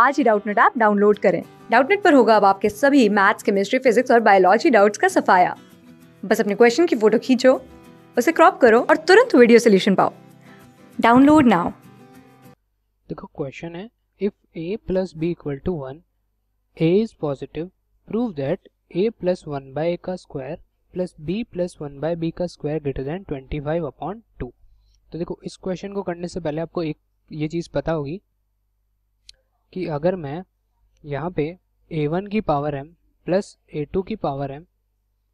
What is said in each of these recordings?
आज ही Doubtnut app download करें डाउटनेट पर होगा अब आपके सभी मैथ्स केमिस्ट्री फिजिक्स और बायोलॉजी डाउट्स का सफाया बस अपने क्वेश्चन की फोटो खींचो उसे क्रॉप करो और तुरंत वीडियो सोल्यूशन पाओ डाउनलोड नाउ देखो क्वेश्चन है if a plus b equal to one a is positive prove that a plus one by ए का square plus B plus one by B का square greater than twenty five upon two तो देखो इस question को करने से पहले आपको एक ये चीज़ पता होगी कि अगर मैं यहाँ पे ए वन की power m plus a two की power m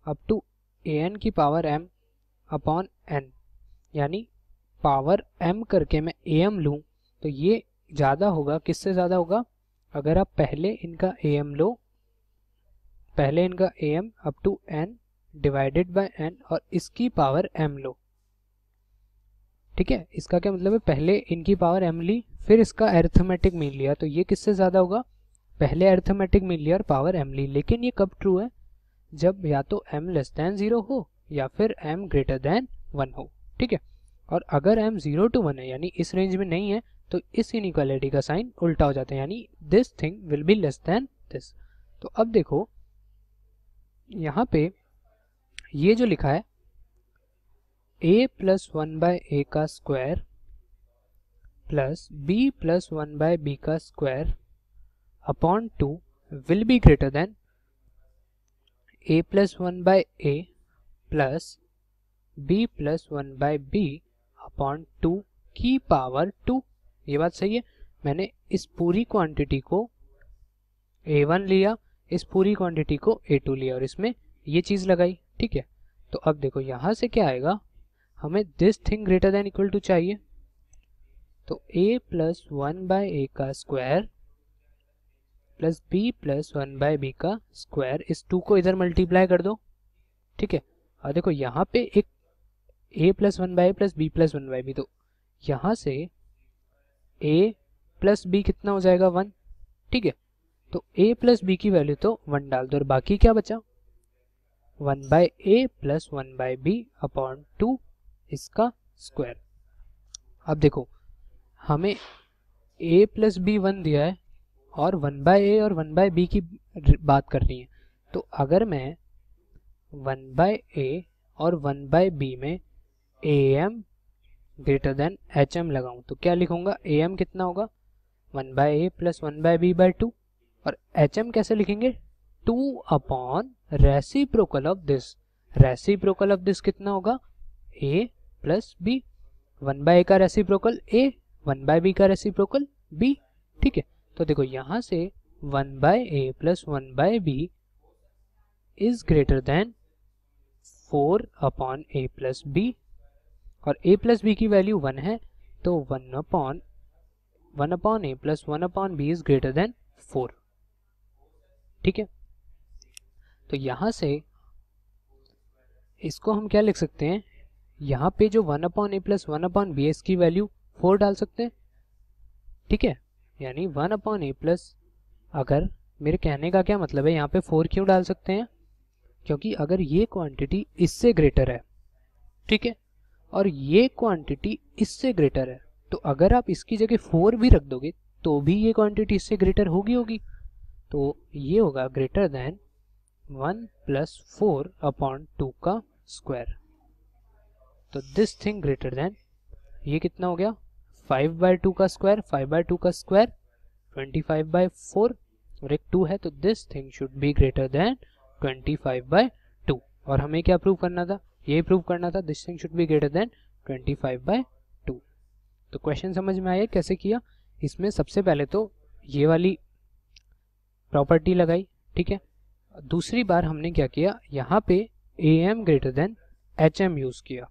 up to a n की पावर एम अपॉन एन यानी पावर एम करके मैं ए एम लूँ तो ये ज़्यादा होगा किससे ज़्यादा होगा अगर आप पहले इनका ए एम लो पहले इनका M up to N divided by N और इसकी पावर एम लो ठीक है इसका क्या मतलब है पहले इनकी पावर एम ली फिर इसका एर्थमेटिक मीन लिया तो ये किससे ज़्यादा होगा पहले एर्थमेटिक मीन लिया और पावर एम ली लेकिन ये कब ट्रू है जब या तो एम लेस दैन ज़ीरो हो या फिर एम ग्रेटर दैन वन हो ठीक है और अगर एम ज़ीरो टू वन है यानी इस रेंज में नहीं है तो इस इनिक्वालिटी का साइन उल्टा हो जाता है यानी this thing will be less than this तो अब देखो यहाँ पे ये जो लिखा है ए प्लस वन बाय ए का square plus B plus one by B का square upon two will be greater than A plus one by A plus B plus one by B upon two की power two ये बात सही है मैंने इस पूरी क्वांटिटी को ए वन लिया इस पूरी क्वांटिटी को ए टू लिया और इसमें ये चीज़ लगाई ठीक है तो अब देखो यहाँ से क्या आएगा हमें this thing greater than equal to चाहिए तो a प्लस वन बाय ए का square plus B plus one by B का स्क्वायर इस टू को इधर मल्टीप्लाई कर दो ठीक है और देखो यहाँ पे एक a plus one by plus B plus one by B तो यहाँ से a प्लस बी कितना हो जाएगा वन ठीक है तो a प्लस बी की वैल्यू तो वन डाल दो और बाकी क्या बचा one by A plus one by B upon two इसका स्क्वायर अब देखो हमें ए प्लस बी वन दिया है और वन बाय ए और वन बाय बी की बात करनी है तो अगर मैं वन बाय ए और वन बाय बी में A M greater than H M लगाऊँ तो क्या लिखूंगा ए एम कितना होगा one by A plus one by B by two और एच एम कैसे लिखेंगे two upon reciprocal of this reciprocal of this कितना होगा A plus B one by ए का reciprocal A one by B का reciprocal B ठीक है तो देखो यहाँ से one by A plus one by B is greater than four upon A plus B और ए प्लस बी की वैल्यू वन है तो one upon one upon A plus one upon B is greater than four ठीक है तो यहां से इसको हम क्या लिख सकते हैं यहाँ पे जो one upon A plus one upon B S की वैल्यू फोर डाल सकते हैं ठीक है यानी वन अपॉन ए प्लस अगर मेरे कहने का क्या मतलब है यहाँ पे फोर क्यों डाल सकते हैं क्योंकि अगर ये क्वांटिटी इससे ग्रेटर है ठीक है और ये क्वांटिटी इससे ग्रेटर है तो अगर आप इसकी जगह फोर भी रख दोगे तो भी ये क्वांटिटी इससे ग्रेटर होगी होगी तो ये होगा greater than one plus four upon two का स्क्वायर तो दिस थिंग ग्रेटर देन ये कितना हो गया फाइव बाय टू का स्क्वायर फाइव बाय टू का square twenty five by four और एक टू है तो this thing should be greater than twenty five by two और हमें क्या प्रूव करना था यही प्रूव करना था this thing should be greater than twenty five by two तो क्वेश्चन समझ में आया कैसे किया इसमें सबसे पहले तो ये वाली प्रॉपर्टी लगाई ठीक है दूसरी बार हमने क्या किया यहाँ पे A M greater than H M use किया